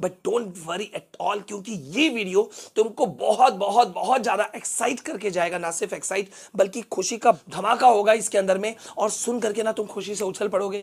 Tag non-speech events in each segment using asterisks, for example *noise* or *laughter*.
but don't worry at all क्योंकि ये video तुमको बहुत बहुत बहुत ज़्यादा एक्साइट करके जाएगा ना सिर्फ एक्साइट बल्कि खुशी का धमाका होगा इसके अंदर में और सुन करके ना तुम खुशी से उछल पड़ोगे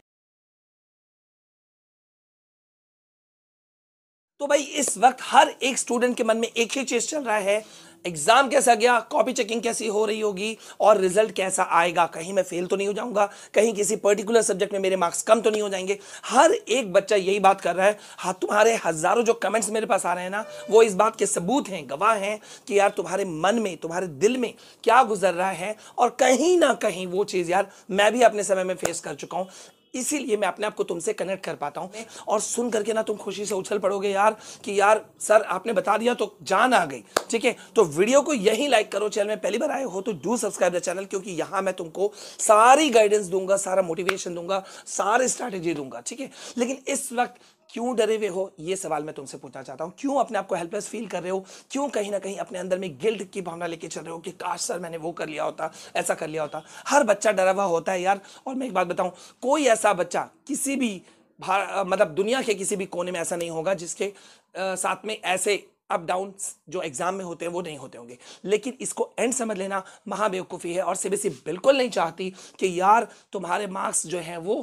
तो भाई इस वक्त हर एक स्टूडेंट के मन में एक ही चीज चल रहा है एग्जाम कैसा गया कॉपी चेकिंग कैसी हो रही होगी और रिजल्ट कैसा आएगा कहीं मैं फेल तो नहीं हो जाऊंगा कहीं किसी पर्टिकुलर सब्जेक्ट में मेरे मार्क्स कम तो नहीं हो जाएंगे हर एक बच्चा यही बात कर रहा है हाँ तुम्हारे हजारों जो कमेंट्स मेरे पास आ रहे हैं ना वो इस बात के सबूत हैं गवाह हैं कि यार तुम्हारे मन में तुम्हारे दिल में क्या गुजर रहा है और कहीं ना कहीं वो चीज़ यार मैं भी अपने समय में फेस कर चुका हूँ इसीलिए मैं अपने आप को तुमसे कनेक्ट कर पाता हूँ और सुन करके ना तुम खुशी से उछल पड़ोगे यार कि यार सर आपने बता दिया तो जान आ गई ठीक है तो वीडियो को यही लाइक करो चैनल में पहली बार आए हो तो डू सब्सक्राइब द चैनल क्योंकि यहाँ मैं तुमको सारी गाइडेंस दूंगा सारा मोटिवेशन दूंगा सारी स्ट्रैटेजी दूंगा ठीक है लेकिन इस वक्त क्यों डरे हुए हो ये सवाल मैं तुमसे पूछना चाहता हूँ क्यों अपने आप को हेल्पलेस फील कर रहे हो क्यों कहीं ना कहीं अपने अंदर में गिल्ट की भावना लेके चल रहे हो कि काश सर मैंने वो कर लिया होता ऐसा कर लिया होता हर बच्चा डरा हुआ होता है यार और मैं एक बात बताऊँ कोई ऐसा बच्चा किसी भी मतलब दुनिया के किसी भी कोने में ऐसा नहीं होगा जिसके आ, साथ में ऐसे अप डाउन जो एग्जाम में होते हैं वो नहीं होते होंगे लेकिन इसको एंड समझ लेना महाबेवकूफ़ी है और सीबीएसई बिल्कुल नहीं चाहती कि यार तुम्हारे मार्क्स जो हैं वो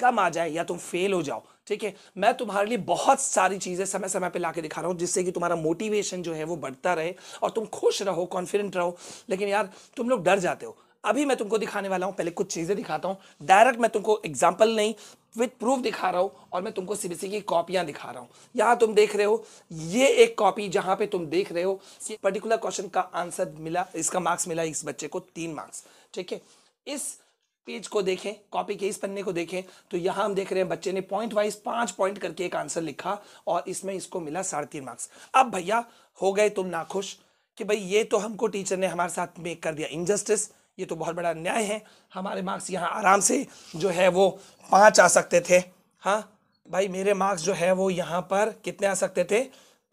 कम आ जाए या तुम फेल हो जाओ ठीक है मैं तुम्हारे लिए बहुत सारी चीज़ें समय समय पे के दिखा रहा हूँ जिससे कि तुम्हारा मोटिवेशन जो है वो बढ़ता रहे और तुम खुश रहो कॉन्फिडेंट रहो लेकिन यार तुम लोग डर जाते हो अभी मैं तुमको दिखाने वाला हूँ पहले कुछ चीज़ें दिखाता हूँ डायरेक्ट मैं तुमको एग्जाम्पल नहीं विथ प्रूफ दिखा रहा हूँ और मैं तुमको सीबीसी की कॉपियाँ दिखा रहा हूँ यहाँ तुम देख रहे हो ये एक कॉपी जहाँ पे तुम देख रहे हो कि पर्टिकुलर क्वेश्चन का आंसर मिला इसका मार्क्स मिला इस बच्चे को तीन मार्क्स ठीक है इस पेज को देखें कॉपी के इस पन्ने को देखें तो यहाँ हम देख रहे हैं बच्चे ने पॉइंट वाइज पांच पॉइंट करके एक आंसर लिखा और इसमें इसको मिला साढ़े तीन मार्क्स अब भैया हो गए तुम नाखुश कि भाई ये तो हमको टीचर ने हमारे साथ मेक कर दिया इनजस्टिस ये तो बहुत बड़ा न्याय है हमारे मार्क्स यहाँ आराम से जो है वो पाँच आ सकते थे हाँ भाई मेरे मार्क्स जो है वो यहाँ पर कितने आ सकते थे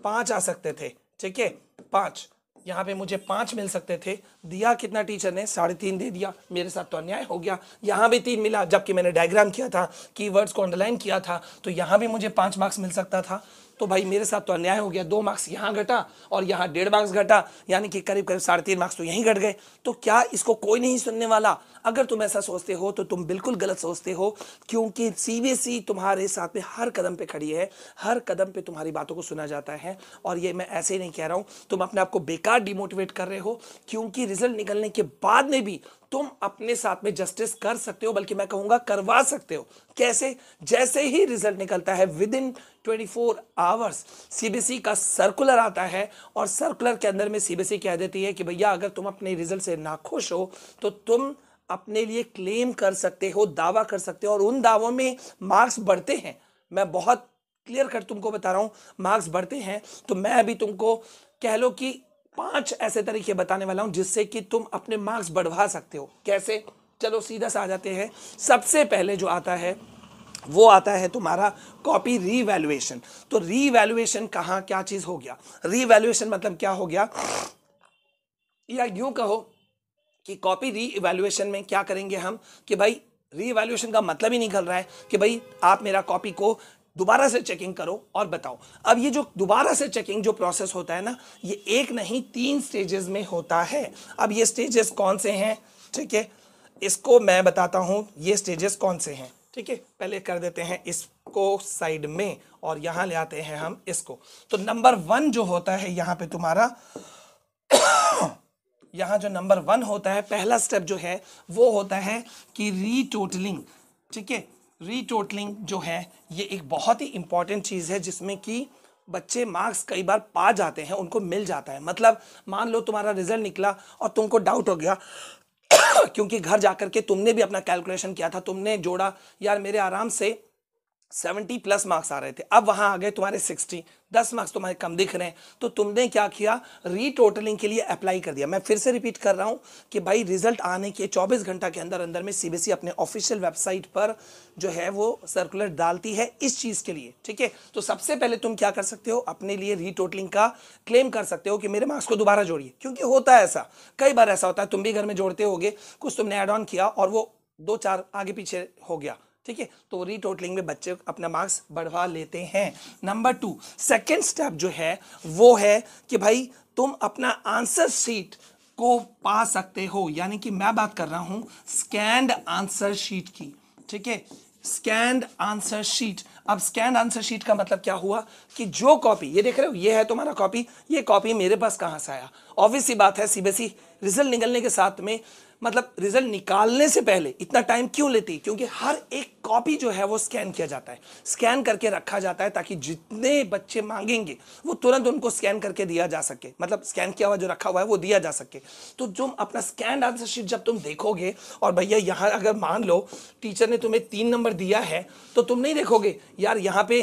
पाँच आ सकते थे ठीक है पाँच यहाँ पे मुझे पाँच मिल सकते थे दिया कितना टीचर ने साढ़े तीन दे दिया मेरे साथ तो अन्याय हो गया यहाँ भी तीन मिला जबकि मैंने डायग्राम किया था कीवर्ड्स को अंडरलाइन किया था तो यहाँ भी मुझे पाँच मार्क्स मिल सकता था तो भाई मेरे साथ तो अन्याय हो गया दो मार्क्स यहाँ घटा और यहाँ डेढ़ मार्क्स घटा यानी कि करीब करीब साढ़े तीन मार्क्स तो यहीं घट गए तो क्या इसको कोई नहीं सुनने वाला अगर तुम ऐसा सोचते हो तो तुम बिल्कुल गलत सोचते हो क्योंकि सी e तुम्हारे साथ में हर कदम पर खड़ी है हर कदम पर तुम्हारी बातों को सुना जाता है और ये मैं ऐसे ही नहीं कह रहा हूँ तुम अपने आप को बेकार डिमोटिवेट कर रहे हो क्योंकि रिजल्ट निकलने के बाद में भी तुम अपने साथ में जस्टिस कर सकते हो बल्कि मैं कहूंगा करवा सकते हो कैसे जैसे ही रिजल्ट निकलता है विद इन 24 आवर्स सीबीएसई का सर्कुलर आता है और सर्कुलर के अंदर में सीबीएसई कह देती है कि भैया अगर तुम अपने रिजल्ट से नाखुश हो तो तुम अपने लिए क्लेम कर सकते हो दावा कर सकते हो और उन दावों में मार्क्स बढ़ते हैं मैं बहुत क्लियर कट तुमको बता रहा हूँ मार्क्स बढ़ते हैं तो मैं अभी तुमको कह लो कि पांच ऐसे तरीके बताने वाला हूं जिससे कि तुम अपने मार्क्स बढ़वा सकते हो कैसे चलो सीधा सा आ जाते हैं सबसे पहले जो आता है वो आता है तुम्हारा कॉपी रीवैल्यूएशन तो रीवैल्यूएशन कहाँ क्या चीज़ हो गया रीवैल्यूएशन मतलब क्या हो गया या यूं कहो कि कॉपी री में क्या करेंगे हम कि भाई रीवैल्यूएशन का मतलब ही निकल रहा है कि भाई आप मेरा कॉपी को दोबारा से चेकिंग करो और बताओ अब ये जो दोबारा से चेकिंग जो प्रोसेस होता है ना ये एक नहीं तीन स्टेजेस में होता है अब ये स्टेजेस कौन से हैं ठीक है इसको मैं बताता हूँ ये स्टेजेस कौन से हैं ठीक है पहले कर देते हैं इसको साइड में और यहाँ ले आते हैं हम इसको तो नंबर वन जो होता है यहाँ पे तुम्हारा *coughs* यहाँ जो नंबर वन होता है पहला स्टेप जो है वो होता है कि रीटोटलिंग ठीक है रीटोटलिंग जो है ये एक बहुत ही इम्पॉर्टेंट चीज़ है जिसमें कि बच्चे मार्क्स कई बार पा जाते हैं उनको मिल जाता है मतलब मान लो तुम्हारा रिजल्ट निकला और तुमको डाउट हो गया *coughs* क्योंकि घर जा कर के तुमने भी अपना कैलकुलेशन किया था तुमने जोड़ा यार मेरे आराम से सेवेंटी प्लस मार्क्स आ रहे थे अब वहां आ गए तुम्हारे सिक्सटी दस मार्क्स तुम्हारे कम दिख रहे हैं तो तुमने क्या किया रीटोटलिंग के लिए अप्लाई कर दिया मैं फिर से रिपीट कर रहा हूं कि भाई रिजल्ट आने के 24 घंटा के अंदर अंदर में सीबीएसई अपने ऑफिशियल वेबसाइट पर जो है वो सर्कुलर डालती है इस चीज़ के लिए ठीक है तो सबसे पहले तुम क्या कर सकते हो अपने लिए रीटोटलिंग का क्लेम कर सकते हो कि मेरे मार्क्स को दोबारा जोड़िए क्योंकि होता है ऐसा कई बार ऐसा होता है तुम भी घर में जोड़ते हो कुछ तुमने एड ऑन किया और वो दो चार आगे पीछे हो गया ठीक है तो री टोटलिंग में बच्चे अपना मार्क्स बढ़वा लेते हैं नंबर टू सेकेंड स्टेप जो है वो है कि भाई तुम अपना आंसर शीट को पा सकते हो यानी कि मैं बात कर रहा हूं स्कैंड आंसर शीट की ठीक है स्कैंड आंसर शीट अब स्कैंड आंसर शीट का मतलब क्या हुआ कि जो कॉपी ये देख रहे हो ये है तुम्हारा कॉपी ये कॉपी मेरे पास कहां से आया ऑब्वियसली बात है सीबीएसई रिजल्ट निकलने के साथ में मतलब रिजल्ट निकालने से पहले इतना टाइम क्यों लेती क्योंकि हर एक कॉपी जो है वो स्कैन किया जाता है स्कैन करके रखा जाता है ताकि जितने बच्चे मांगेंगे वो तुरंत उनको स्कैन करके दिया जा सके मतलब स्कैन किया हुआ जो रखा हुआ है वो दिया जा सके तो जो अपना स्कैन आंसर शीट जब तुम देखोगे और भैया यहाँ अगर मान लो टीचर ने तुम्हें तीन नंबर दिया है तो तुम नहीं देखोगे यार यहाँ पे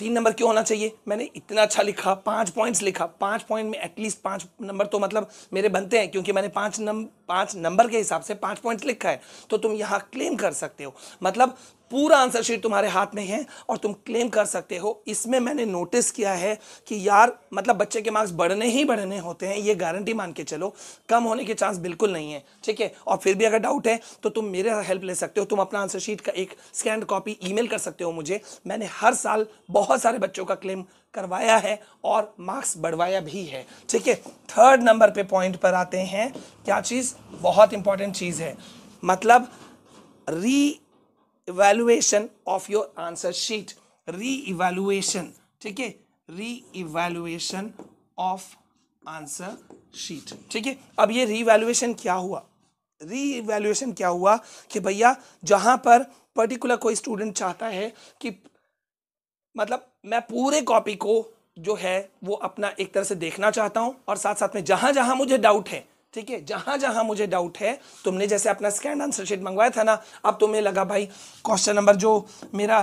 तीन नंबर क्यों होना चाहिए मैंने इतना अच्छा लिखा पाँच पॉइंट्स लिखा पाँच पॉइंट में एटलीस्ट पाँच नंबर तो मतलब मेरे बनते हैं क्योंकि मैंने पाँच नंबर पांच नंबर के हिसाब से पांच पॉइंट लिखा है तो तुम यहां क्लेम कर सकते हो मतलब पूरा आंसर शीट तुम्हारे हाथ में है और तुम क्लेम कर सकते हो इसमें मैंने नोटिस किया है कि यार मतलब बच्चे के मार्क्स बढ़ने ही बढ़ने होते हैं ये गारंटी मान के चलो कम होने के चांस बिल्कुल नहीं है ठीक है और फिर भी अगर डाउट है तो तुम मेरे हेल्प ले सकते हो तुम अपना आंसर शीट का एक स्कैंड कॉपी ईमेल कर सकते हो मुझे मैंने हर साल बहुत सारे बच्चों का क्लेम करवाया है और मार्क्स बढ़वाया भी है ठीक है थर्ड नंबर पर पॉइंट पर आते हैं क्या चीज़ बहुत इंपॉर्टेंट चीज़ है मतलब reevaluation of your answer sheet reevaluation ठीक है री इवेलुएशन ऑफ आंसर शीट ठीक है अब ये री इवेलुएशन क्या हुआ री इवेल्युएशन क्या हुआ कि भैया जहां पर पर्टिकुलर कोई स्टूडेंट चाहता है कि मतलब मैं पूरे कॉपी को जो है वो अपना एक तरह से देखना चाहता हूं और साथ साथ में जहां जहां मुझे डाउट है ठीक है जहां जहां मुझे डाउट है तुमने जैसे अपना स्कैंड आंसर शीट मंगवाया था ना अब तुम्हें लगा भाई क्वेश्चन नंबर जो मेरा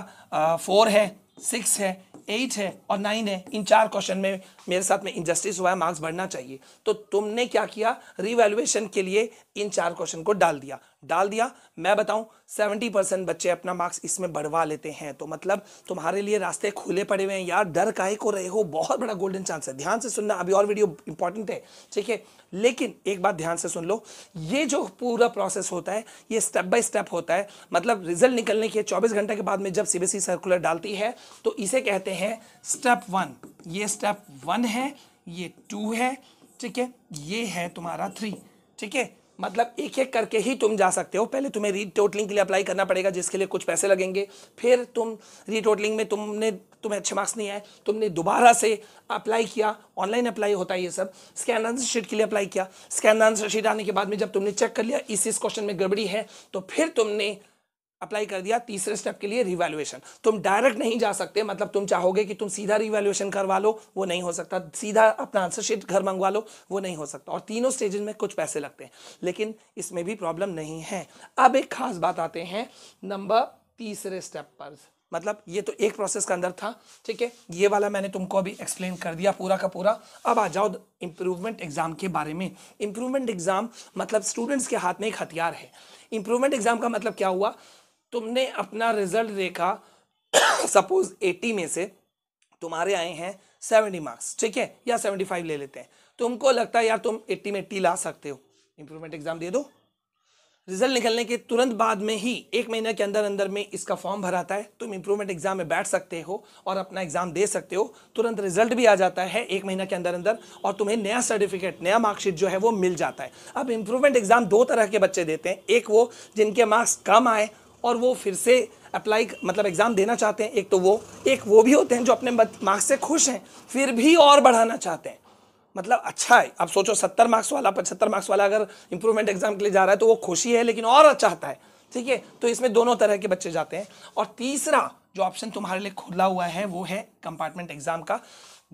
फोर है सिक्स है एट है और नाइन है इन चार क्वेश्चन में मेरे साथ में इनजस्टिस हुआ है मार्क्स बढ़ना चाहिए तो तुमने क्या किया रिवेल्युएशन के लिए इन चार क्वेश्चन को डाल दिया डाल दिया मैं बताऊं सेवेंटी परसेंट बच्चे अपना मार्क्स इसमें बढ़वा लेते हैं तो मतलब तुम्हारे लिए रास्ते खुले पड़े हुए हैं यार डर काहे को रहे हो बहुत बड़ा गोल्डन चांस है ध्यान से सुनना अभी और वीडियो इंपॉर्टेंट है ठीक है लेकिन एक बात ध्यान से सुन लो ये जो पूरा प्रोसेस होता है ये स्टेप बाय स्टेप होता है मतलब रिजल्ट निकलने के चौबीस घंटे के बाद में जब सीबीएसई सर्कुलर डालती है तो इसे कहते हैं स्टेप वन ये स्टेप वन है ये टू है ठीक है ये है तुम्हारा थ्री ठीक है मतलब एक एक करके ही तुम जा सकते हो पहले तुम्हें री टोटलिंग के लिए अप्लाई करना पड़ेगा जिसके लिए कुछ पैसे लगेंगे फिर तुम री टोटलिंग में तुमने तुम्हें अच्छे मार्क्स नहीं आए तुमने दोबारा से अप्लाई किया ऑनलाइन अप्लाई होता है ये सब स्कैन आंसर शीट के लिए अप्लाई किया स्कैन आंसर शीट आने के बाद में जब तुमने चेक कर लिया इस इस क्वेश्चन में गड़बड़ी है तो फिर तुमने अप्लाई कर दिया तीसरे स्टेप के लिए रिवैल्यूएशन तुम डायरेक्ट नहीं जा सकते मतलब तुम चाहोगे कि तुम सीधा रिवैल्यूएशन करवा लो वो नहीं हो सकता सीधा अपना आंसर शीट घर मंगवा लो वो नहीं हो सकता और तीनों स्टेजेस में कुछ पैसे लगते हैं लेकिन इसमें भी प्रॉब्लम नहीं है अब एक खास बात आते हैं नंबर तीसरे स्टेप पर मतलब ये तो एक प्रोसेस के अंदर था ठीक है ये वाला मैंने तुमको अभी एक्सप्लेन कर दिया पूरा का पूरा अब आ जाओ इम्प्रूवमेंट एग्ज़ाम के बारे में इम्प्रूवमेंट एग्ज़ाम मतलब स्टूडेंट्स के हाथ में एक हथियार है इम्प्रूवमेंट एग्ज़ाम का मतलब क्या हुआ तुमने अपना रिजल्ट देखा सपोज *coughs* 80 में से तुम्हारे आए हैं 70 मार्क्स ठीक है या सेवेंटी फाइव ले लेते हैं तुमको लगता है यार तुम एट्टी में एट्टी ला सकते हो इंप्रूवमेंट एग्जाम दे दो रिजल्ट निकलने के तुरंत बाद में ही एक महीने के अंदर अंदर में इसका फॉर्म भराता है तुम इंप्रूवमेंट एग्जाम में बैठ सकते हो और अपना एग्जाम दे सकते हो तुरंत रिजल्ट भी आ जाता है एक महीना के अंदर अंदर और तुम्हें नया सर्टिफिकेट नया मार्कशीट जो है वो मिल जाता है अब इंप्रूवमेंट एग्जाम दो तरह के बच्चे देते हैं एक वो जिनके मार्क्स कम आए और वो फिर से अप्लाई मतलब एग्ज़ाम देना चाहते हैं एक तो वो एक वो भी होते हैं जो अपने मार्क्स से खुश हैं फिर भी और बढ़ाना चाहते हैं मतलब अच्छा है आप सोचो सत्तर मार्क्स वाला पचहत्तर मार्क्स वाला अगर इंप्रूवमेंट एग्जाम के लिए जा रहा है तो वो खुशी है लेकिन और चाहता है ठीक है तो इसमें दोनों तरह के बच्चे जाते हैं और तीसरा जो ऑप्शन तुम्हारे लिए खुला हुआ है वो है कंपार्टमेंट एग्जाम का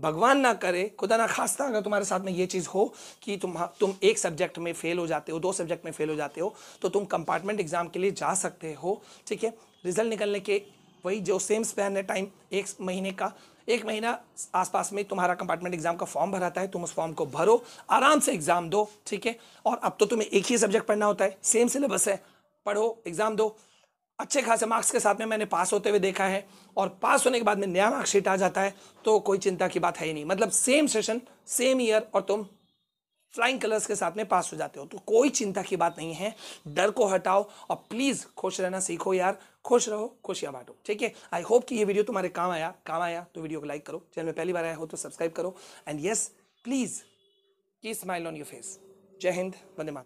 भगवान ना करे खुदा ना खास्ता अगर तुम्हारे साथ में ये चीज़ हो कि तुम तुम एक सब्जेक्ट में फेल हो जाते हो दो सब्जेक्ट में फेल हो जाते हो तो तुम कंपार्टमेंट एग्ज़ाम के लिए जा सकते हो ठीक है रिजल्ट निकलने के वही जो सेम स्पैन है टाइम एक महीने का एक महीना आसपास में तुम्हारा कंपार्टमेंट एग्जाम का फॉर्म भराता है तुम उस फॉर्म को भरो आराम से एग्जाम दो ठीक है और अब तो तुम्हें एक ही सब्जेक्ट पढ़ना होता है सेम सिलेबस है पढ़ो एग्जाम दो अच्छे खासे मार्क्स के साथ में मैंने पास होते हुए देखा है और पास होने के बाद में नया मार्कशीट आ जाता है तो कोई चिंता की बात है ही नहीं मतलब सेम सेशन सेम ईयर और तुम फ्लाइंग कलर्स के साथ में पास हो जाते हो तो कोई चिंता की बात नहीं है डर को हटाओ और प्लीज़ खुश रहना सीखो यार खुश रहो खुशियाँ बांटो ठीक है आई होप कि ये वीडियो तुम्हारे काम आया काम आया तो वीडियो को लाइक करो चैनल में पहली बार आया हो तो सब्सक्राइब करो and yes please keep smile on your face जय हिंद वंदे मातरम